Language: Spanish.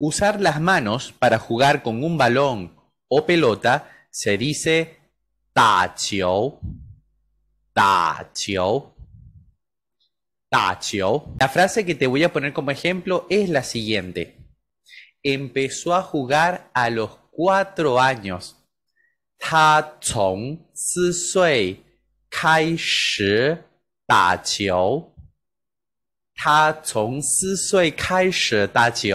Usar las manos para jugar con un balón o pelota se dice ta tachio, La frase que te voy a poner como ejemplo es la siguiente. Empezó a jugar a los cuatro años. Ta chong si sui kai shi ta si